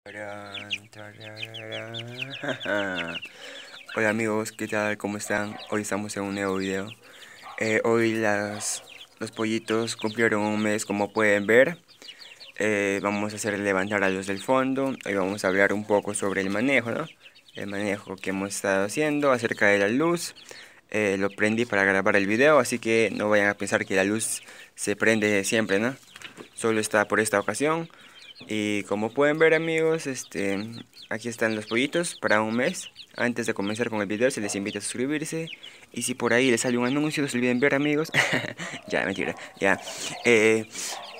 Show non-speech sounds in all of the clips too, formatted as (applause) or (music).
(laughs) Hola amigos, ¿qué tal? ¿Cómo están? Hoy estamos en un nuevo video. Eh, hoy los pollitos cumplieron un mes como pueden ver. Eh, vamos a hacer levantar a los del fondo. Hoy vamos a hablar un poco sobre el manejo, ¿no? El manejo que hemos estado haciendo acerca de la luz. Eh, lo prendí para grabar el video, así que no vayan a pensar que la luz se prende siempre, ¿no? Solo está por esta ocasión. Y como pueden ver amigos, este, aquí están los pollitos para un mes. Antes de comenzar con el video se les invita a suscribirse. Y si por ahí les sale un anuncio, no se olviden ver amigos. (laughs) ya, mentira, ya. Eh,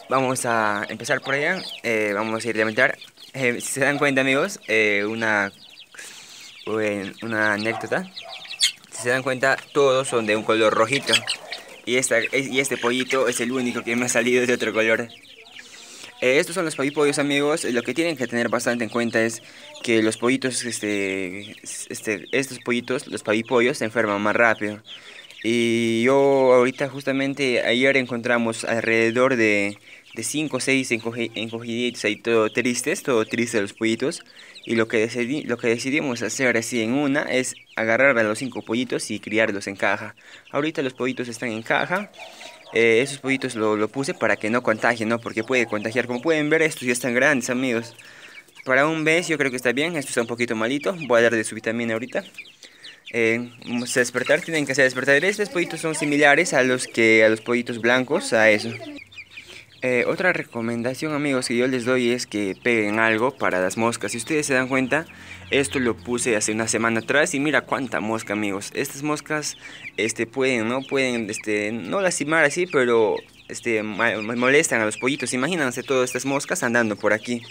vamos a empezar por allá. Eh, vamos a ir a eh, si se dan cuenta amigos, una, una anécdota. Si se dan cuenta, todos son de un color rojito. Y, esta, y este pollito es el único que me ha salido de otro color. Eh, estos son los pavipollos amigos, lo que tienen que tener bastante en cuenta es que los pollitos, este, este, estos pollitos, los pavipollos se enferman más rápido. Y yo ahorita justamente ayer encontramos alrededor de, 5 o 6 encogiditos ahí todo tristes, todo triste los pollitos. Y lo que, lo que decidimos hacer así en una es agarrar a los 5 pollitos y criarlos en caja. Ahorita los pollitos están en caja eh, esos pollitos lo, puse para que no contagien, ¿no? Porque puede contagiar. Como pueden ver, estos ya están grandes, amigos. Para un mes yo creo que está bien. Esto está un poquito malito. Voy a darle su vitamina ahorita. Eh, vamos a despertar. Tienen que hacer despertar. Estos pollitos son similares a los que a los pollitos blancos, a eso. Eh, otra recomendación amigos que yo les doy es que peguen algo para las moscas. Si ustedes se dan cuenta, esto lo puse hace una semana atrás y mira cuánta mosca amigos. Estas moscas este, pueden, ¿no? Pueden este, no lastimar así, pero este, molestan a los pollitos. Imagínense todas estas moscas andando por aquí.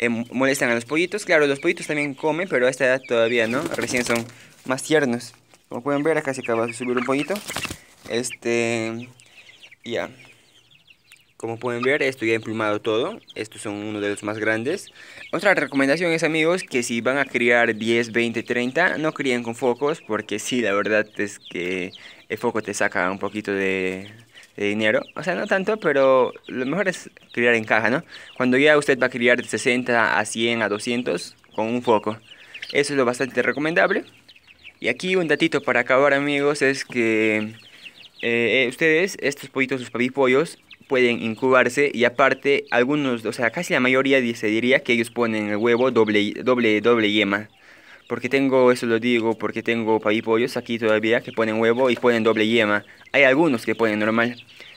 Eh, molestan a los pollitos. Claro, los pollitos también comen, pero a esta edad todavía no. Recién son más tiernos. Como pueden ver, acá se acaba de subir un pollito. Este, ya. Como pueden ver, esto ya emplumado todo. Estos son uno de los más grandes. Otra recomendación es, amigos, que si van a criar 10, 20, 30, no críen con focos, porque sí, la verdad es que el foco te saca un poquito de dinero. O sea, no tanto, pero lo mejor es criar en caja, ¿no? Cuando ya usted va a criar de 60 a 100 a 200 con un foco. Eso es lo bastante recomendable. Y aquí un datito para acabar, amigos, es que eh, ustedes, estos pollitos, sus pavipollos, pueden incubarse y aparte algunos, o sea, casi la mayoría se diría que ellos ponen el huevo doble, doble, doble yema. Porque tengo, eso lo digo, porque tengo pavipollos aquí todavía que ponen huevo y ponen doble yema. Hay algunos que ponen normal.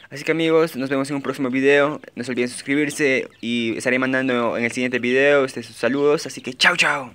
Así que amigos, nos vemos en un próximo video. No se olviden suscribirse y estaré mandando en el siguiente video Estos sus saludos. Así que chao, chao.